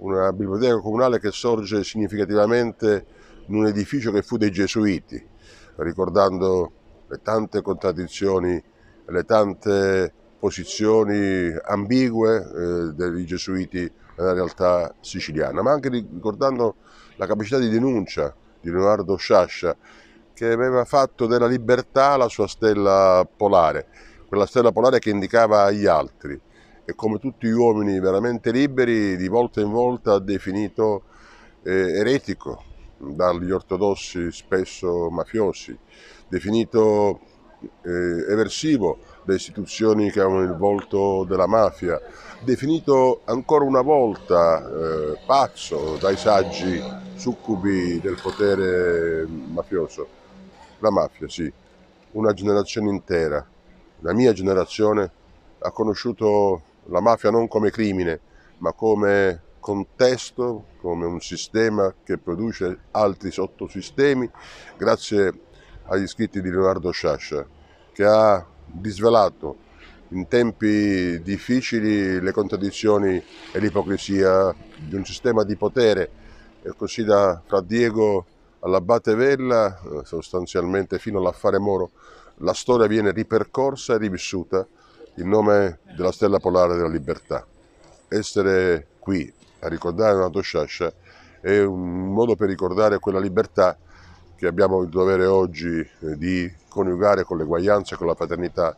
una biblioteca comunale che sorge significativamente in un edificio che fu dei Gesuiti, ricordando le tante contraddizioni, le tante posizioni ambigue eh, dei Gesuiti nella realtà siciliana, ma anche ricordando la capacità di denuncia di Leonardo Sciascia, che aveva fatto della libertà la sua stella polare, quella stella polare che indicava agli altri e come tutti gli uomini veramente liberi di volta in volta ha definito eh, eretico dagli ortodossi spesso mafiosi, definito eh, eversivo da istituzioni che hanno il volto della mafia, definito ancora una volta eh, pazzo dai saggi succubi del potere mafioso. La mafia, sì, una generazione intera, la mia generazione ha conosciuto la mafia non come crimine, ma come contesto, come un sistema che produce altri sottosistemi, grazie agli scritti di Leonardo Sciascia, che ha disvelato in tempi difficili le contraddizioni e l'ipocrisia di un sistema di potere e così da fra Diego all'Abbate Vella, eh, sostanzialmente fino all'affare Moro, la storia viene ripercorsa e rivissuta in nome della stella polare della libertà. Essere qui a ricordare Renato Sciascia è un modo per ricordare quella libertà che abbiamo il dovere oggi eh, di coniugare con l'eguaglianza e con la paternità